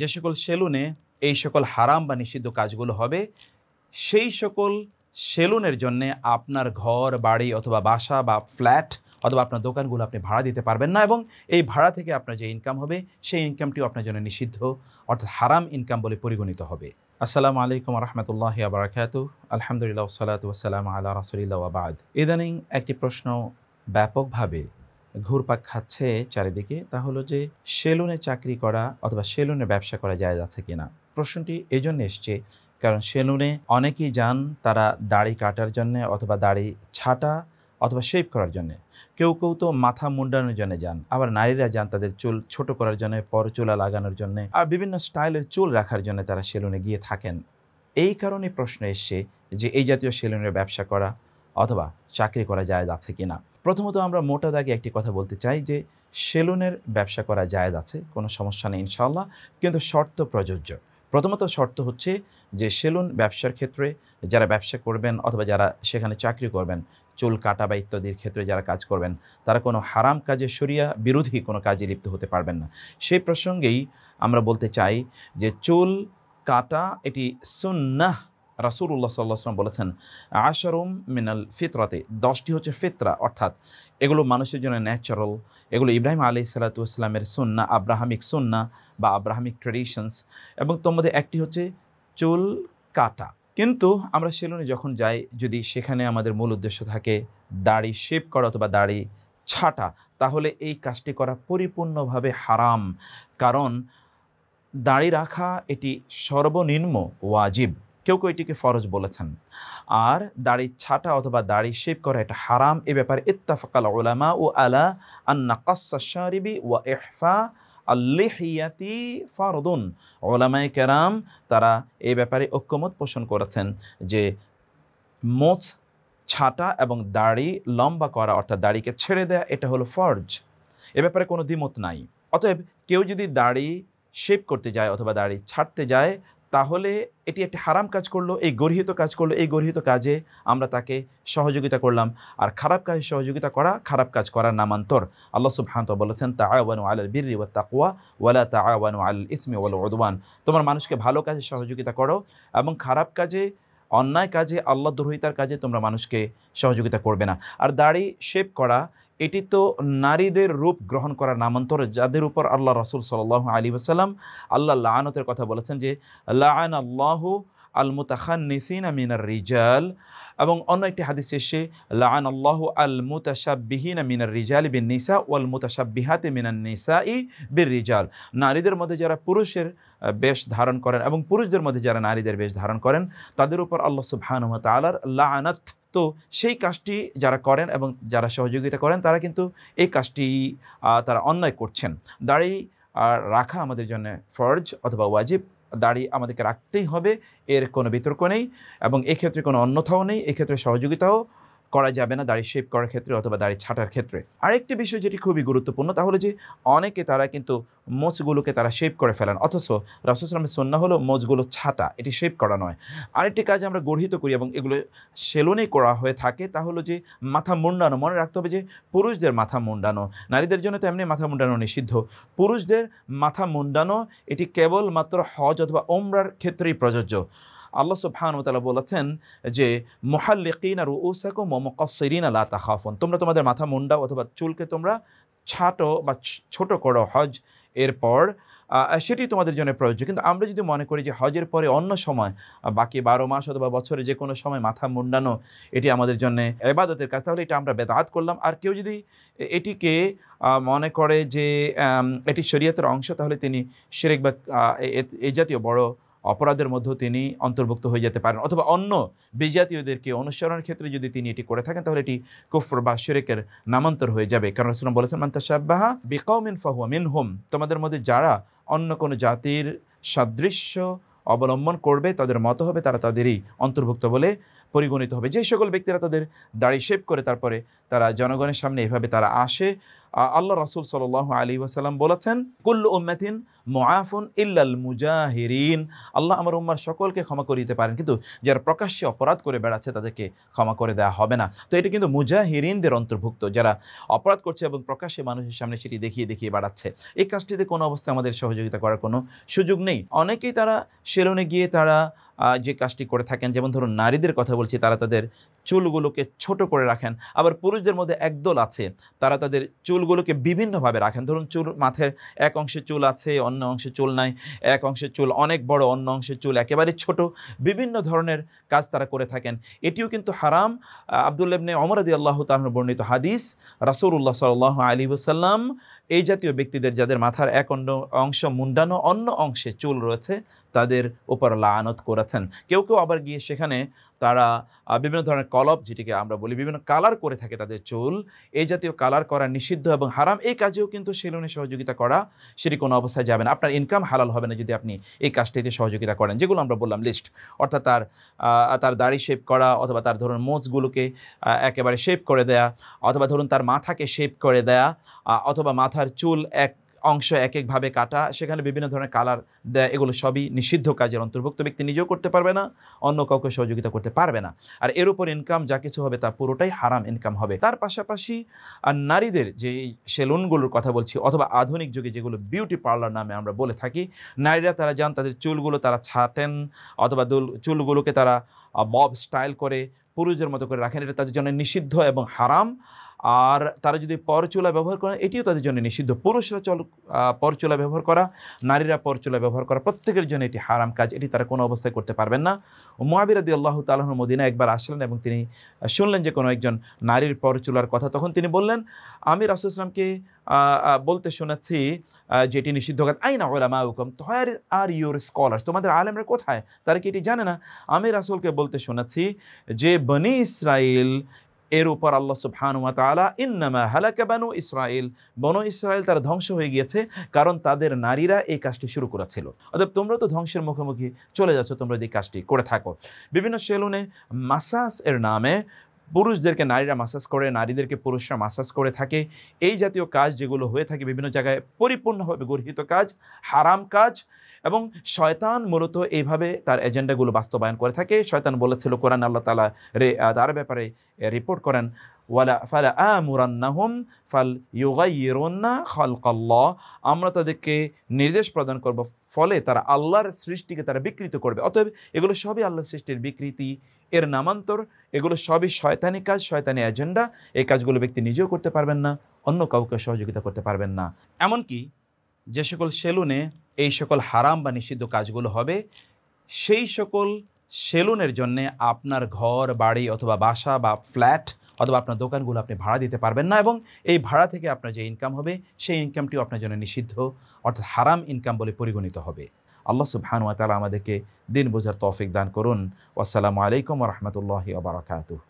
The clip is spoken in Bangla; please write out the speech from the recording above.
যে সকল সেলুনে এই সকল হারাম বা নিষিদ্ধ কাজগুলো হবে সেই সকল সেলুনের জন্যে আপনার ঘর বাড়ি অথবা বাসা বা ফ্ল্যাট অথবা আপনার দোকানগুলো আপনি ভাড়া দিতে পারবেন না এবং এই ভাড়া থেকে আপনার যে ইনকাম হবে সেই ইনকামটিও আপনার জন্য নিষিদ্ধ অর্থাৎ হারাম ইনকাম বলে পরিগণিত হবে আসসালামু আলাইকুম রহমতুল্লাহ আবরাকাত আলহামদুলিল্লাহ সালাত সাল্লাম আল্লাহ রাসুলিল্লা আবাদ ইদানিং একটি প্রশ্ন ব্যাপকভাবে ঘুরপাক খাচ্ছে চারিদিকে তা হলো যে সেলুনে চাকরি করা অথবা সেলুনে ব্যবসা করা যায় যাচ্ছে কিনা প্রশ্নটি এই জন্য এসছে কারণ সেলুনে অনেকেই যান তারা দাড়ি কাটার জন্য অথবা দাড়ি ছাটা অথবা শেভ করার জন্যে কেউ কেউ তো মাথা মুন্ডানোর জন্য যান আবার নারীরা যান তাদের চুল ছোট করার জন্য পরচুলা লাগানোর জন্য আর বিভিন্ন স্টাইলের চুল রাখার জন্য তারা সেলুনে গিয়ে থাকেন এই কারণে প্রশ্ন এসছে যে এই জাতীয় সেলুনের ব্যবসা করা অথবা চাকরি করা যায় যাচ্ছে কি না প্রথমত আমরা মোটা দাগে একটি কথা বলতে চাই যে সেলুনের ব্যবসা করা যায় যাচ্ছে কোনো সমস্যা নেই ইনশাল্লাহ কিন্তু শর্ত প্রযোজ্য প্রথমত শর্ত হচ্ছে যে সেলুন ব্যবসার ক্ষেত্রে যারা ব্যবসা করবেন অথবা যারা সেখানে চাকরি করবেন চুল কাটা বা ইত্যাদির ক্ষেত্রে যারা কাজ করবেন তারা কোনো হারাম কাজে সরিয়া বিরোধী কোনো কাজে লিপ্ত হতে পারবেন না সেই প্রসঙ্গেই আমরা বলতে চাই যে চুল কাটা এটি সুন্নাহ রাসুল্লাহ সাল্লাহাম বলেছেন আশারুম মিনাল ফিতরাতে দশটি হচ্ছে ফিতরা অর্থাৎ এগুলো মানুষের জন্য ন্যাচারাল এগুলো ইব্রাহিম আলি ইসলামের সুন্না আব্রাহামিক সুন্না বা আব্রাহামিক ট্রেডিশনস এবং তোর মধ্যে একটি হচ্ছে চুল কাটা কিন্তু আমরা সেলুনে যখন যাই যদি সেখানে আমাদের মূল উদ্দেশ্য থাকে দাড়ি শেপ করা অথবা দাড়ি ছাটা তাহলে এই কাজটি করা পরিপূর্ণভাবে হারাম কারণ দাড়ি রাখা এটি সর্বনিম্ন ওয়াজিব কেউ কেউ এটিকে ফরজ বলেছেন আর দাড়ি ছাটা অথবা দাড়ি শেপ করা এটা হারাম এ ব্যাপারে ইত্তাফাকাল ওলামা ও আলা আন্না কাসারিবি ও এহফা আল্লিহিয়াতি ফারদুন ওলামায় কেরাম তারা এ ব্যাপারে ঐক্যমত পোষণ করেছেন যে মোচ ছাটা এবং দাড়ি লম্বা করা অর্থাৎ দাড়িকে ছেড়ে দেয়া এটা হলো ফর্জ এ ব্যাপারে কোনো দ্বিমত নাই অতএব কেউ যদি দাড়ি শেপ করতে যায় অথবা দাড়ি ছাড়তে যায় তাহলে এটি একটি হারাম কাজ করলো এই গর্হিত কাজ করলো এই গর্হিত কাজে আমরা তাকে সহযোগিতা করলাম আর খারাপ কাজে সহযোগিতা করা খারাপ কাজ করার নামান্তর আল্লাহ সুবহান্ত বলেছেন তাওয়ানু আল বীর ও তাকুয়া ওয়ালা তাওয়ানু আল ইসমি ওয়াল উদওয়ান তোমার মানুষকে ভালো কাজে সহযোগিতা করো এবং খারাপ কাজে অন্যায় কাজে আল্লাহ দ্রোহিতার কাজে তোমরা মানুষকে সহযোগিতা করবে না আর দাড়ি শেপ করা এটি তো নারীদের রূপ গ্রহণ করার নামান্তর যাদের উপর আল্লাহ রসুল সাল আলী আসাল্লাম আল্লাহ লানতের কথা বলেছেন যে লান আল্লাহু আল মুতাখান নিসিন মিনার রিজাল এবং অন্য একটি হাদিস এসে লান আল্লাহ আল মুতাসাবিহীন মিনার রিজাল বিন নিসা ওয়াল বিহাতে মিনার নিসা ই বির রিজাল নারীদের মধ্যে যারা পুরুষের বেশ ধারণ করেন এবং পুরুষদের মধ্যে যারা নারীদের বেশ ধারণ করেন তাদের উপর আল্লাহ সুবহানুয়া আলার লানাত তো সেই কাজটি যারা করেন এবং যারা সহযোগিতা করেন তারা কিন্তু এই কাজটি তারা অন্যায় করছেন দাঁড়িয়ে রাখা আমাদের জন্য ফরজ অথবা ওয়াজিব দাড়ি আমাদেরকে রাখতেই হবে এর কোনো বিতর্ক নেই এবং এক্ষেত্রে কোনো অন্যথাও নেই এক্ষেত্রে সহযোগিতাও করা যাবে না দাড়ি শেপ করার ক্ষেত্রে অথবা দাড়ি ছাটার ক্ষেত্রে আরেকটি বিষয় যেটি খুবই গুরুত্বপূর্ণ তাহলে যে অনেকে তারা কিন্তু মোচগুলোকে তারা শেপ করে ফেলেন অথচ রাসুসলামের সন্না হলো মোচগুলো ছাটা এটি শেপ করা নয় আরেকটি কাজ আমরা গর্হিত করি এবং এগুলো সেলুনে করা হয়ে থাকে তা হলো যে মাথা মুন্ডানো মনে রাখতে হবে যে পুরুষদের মাথা মুন্ডানো নারীদের জন্য তেমনি মাথা মুন্ডানো নিষিদ্ধ পুরুষদের মাথা মুন্ডানো এটি কেবলমাত্র হজ অথবা ওমরার ক্ষেত্রেই প্রযোজ্য আল্লাহ তালা বলেছেন যে মোহাল্লিকিন আর উসাকুম ও মকসরিন আল্লাহ তাহাফন তোমরা তোমাদের মাথা মুন্ডাও অথবা চুলকে তোমরা ছাটো বা ছোট করো হজ এরপর সেটি তোমাদের জন্য প্রয়োজন কিন্তু আমরা যদি মনে করি যে হজের পরে অন্য সময় বাকি বারো মাস অথবা বছরে যে কোনো সময় মাথা মুন্ডানো এটি আমাদের জন্য এবাদতের কাজ তাহলে এটা আমরা বেদাহাত করলাম আর কেউ যদি এটিকে মনে করে যে এটি শরীয়তের অংশ তাহলে তিনি সেরেক বা এ জাতীয় বড় অপরাধের মধ্যেও তিনি অন্তর্ভুক্ত হয়ে যেতে পারেন অথবা অন্য বিজাতীয়দেরকে অনুসরণের ক্ষেত্রে যদি তিনি এটি করে থাকেন তাহলে এটি কুফর বা শরিকের নামান্তর হয়ে যাবে কারণ রসুলাম বলেছেন মান্তাসাবাহা বিকাউমিন ফাহুয়া মিন হোম তোমাদের মধ্যে যারা অন্য কোনো জাতির সাদৃশ্য অবলম্বন করবে তাদের মত হবে তারা তাদেরই অন্তর্ভুক্ত বলে পরিগণিত হবে যে সকল ব্যক্তিরা তাদের দাড়ি শেভ করে তারপরে তারা জনগণের সামনে এভাবে তারা আসে আল্লাহ রাসুল সাল আলী ওয়াসাল্লাম বলেছেন কুল্লু উম্মাতিন মোয়াফুন ইল্লাল মুজাহিরিন আল্লাহ আমার উম্মার সকলকে ক্ষমা করে দিতে পারেন কিন্তু যারা প্রকাশ্যে অপরাধ করে বেড়াচ্ছে তাদেরকে ক্ষমা করে দেওয়া হবে না তো এটা কিন্তু মুজাহিরিনদের অন্তর্ভুক্ত যারা অপরাধ করছে এবং প্রকাশ্যে মানুষের সামনে সেটি দেখিয়ে দেখিয়ে বেড়াচ্ছে এই কাজটিতে কোনো অবস্থায় আমাদের সহযোগিতা করার কোনো সুযোগ নেই অনেকেই তারা সেলুনে গিয়ে তারা যে কাজটি করে থাকেন যেমন ধরুন নারীদের কথা বলছি তারা তাদের চুলগুলোকে ছোট করে রাখেন আবার পুরুষদের মধ্যে একদল আছে তারা তাদের চুলগুলোকে বিভিন্নভাবে রাখেন ধরুন চুল মাথার এক অংশে চুল আছে অন্য অংশে চুল নাই এক অংশে চুল অনেক বড় অন্য অংশে চুল একেবারে ছোট বিভিন্ন ধরনের কাজ তারা করে থাকেন এটিও কিন্তু হারাম আবদুল্লাবনে অমরাদি আল্লাহ তাহার বর্ণিত হাদিস রাসৌল্লা সাল আলী ওসাল্লাম এই জাতীয় ব্যক্তিদের যাদের মাথার এক অন্য অংশ মুন্ডানো অন্য অংশে চুল রয়েছে তাদের ওপর লানত করেছেন কেউ কেউ আবার গিয়ে সেখানে তারা বিভিন্ন ধরনের কলপ যেটিকে আমরা বলি বিভিন্ন কালার করে থাকে তাদের চুল এই জাতীয় কালার করা নিষিদ্ধ এবং হারাম এই কাজেও কিন্তু সেলুনে সহযোগিতা করা সেটি কোনো অবস্থায় যাবে না আপনার ইনকাম হালাল হবে না যদি আপনি এই কাজটিতে সহযোগিতা করেন যেগুলো আমরা বললাম লিস্ট অর্থাৎ তার তার দাড়ি শেপ করা অথবা তার ধরুন মোচগুলোকে একেবারে শেপ করে দেয়া অথবা ধরুন তার মাথাকে শেপ করে দেয়া অথবা মাথার চুল এক অংশ এক একভাবে কাটা সেখানে বিভিন্ন ধরনের কালার দেয় এগুলো সবই নিষিদ্ধ কাজের অন্তর্ভুক্ত ব্যক্তি নিজেও করতে পারবে না অন্য কাউকে সহযোগিতা করতে পারবে না আর এর উপর ইনকাম যা কিছু হবে তা পুরোটাই হারাম ইনকাম হবে তার পাশাপাশি আর নারীদের যে সেলুনগুলোর কথা বলছি অথবা আধুনিক যুগে যেগুলো বিউটি পার্লার নামে আমরা বলে থাকি নারীরা তারা যান তাদের চুলগুলো তারা ছাটেন অথবা চুলগুলোকে তারা বব স্টাইল করে পুরুষের মতো করে রাখেন এটা তাদের জন্য নিষিদ্ধ এবং হারাম আর তারা যদি পরচুলা ব্যবহার করে এটিও তাদের জন্য নিষিদ্ধ পুরুষরা চল পরচুলা ব্যবহার করা নারীরা পরচুলা ব্যবহার করা প্রত্যেকের জন্য এটি হারাম কাজ এটি তারা কোনো অবস্থায় করতে পারবেন না মহাবিরাদি আল্লাহ তালাহ মদিনা একবার আসলেন এবং তিনি শুনলেন যে কোনো একজন নারীর পরচুলার কথা তখন তিনি বললেন আমি রাসুল ইসলামকে বলতে শোনাচ্ছি এটি নিষিদ্ধ কাজ আইনা ওলামা হুকম তয়ার আর ইউর স্কলার তোমাদের আলেমরা কোথায় তারা কি এটি জানে না আমি রাসুলকে বলতে শোনাচ্ছি যে বনি ইসরায়েল এর উপর আল্লাহ সুবহানুয়া তালা ইন্নামা হালাকা বানু ইসরায়েল বন ইসরায়েল তারা ধ্বংস হয়ে গিয়েছে কারণ তাদের নারীরা এই কাজটি শুরু করেছিল অর্থাৎ তোমরা তো ধ্বংসের মুখোমুখি চলে যাচ্ছ তোমরা এই কাজটি করে থাকো বিভিন্ন সেলুনে মাসাস এর নামে পুরুষদেরকে নারীরা মাসাজ করে নারীদেরকে পুরুষরা মাসাজ করে থাকে এই জাতীয় কাজ যেগুলো হয়ে থাকে বিভিন্ন জায়গায় পরিপূর্ণভাবে গর্হিত কাজ হারাম কাজ এবং শয়তান মূলত এইভাবে তার এজেন্ডাগুলো বাস্তবায়ন করে থাকে শয়তান বলেছিল কোরআন আল্লাহ তালা রে তার ব্যাপারে রিপোর্ট করেন ওয়ালা ফাল আমরা তাদেরকে নির্দেশ প্রদান করব ফলে তারা আল্লাহর সৃষ্টিকে তারা বিকৃত করবে অতএব এগুলো সবই আল্লাহর সৃষ্টির বিকৃতি এর নামান্তর এগুলো সবই শয়তানি কাজ শয়তানি এজেন্ডা এই কাজগুলো ব্যক্তি নিজেও করতে পারবেন না অন্য কাউকে সহযোগিতা করতে পারবেন না এমনকি যে সকল সেলুনে এই সকল হারাম বা নিষিদ্ধ কাজগুলো হবে সেই সকল সেলুনের জন্য আপনার ঘর বাড়ি অথবা বাসা বা ফ্ল্যাট অথবা আপনার দোকানগুলো আপনি ভাড়া দিতে পারবেন না এবং এই ভাড়া থেকে আপনার যে ইনকাম হবে সেই ইনকামটিও আপনার জন্য নিষিদ্ধ অর্থাৎ হারাম ইনকাম বলে পরিগণিত হবে আল্লাহ সুবহান ওয়া তালা আমাদেরকে দিন বোঝার তৌফিক দান করুন আসসালামু আলাইকুম রহমতুল্লাহ আবরকাতুহ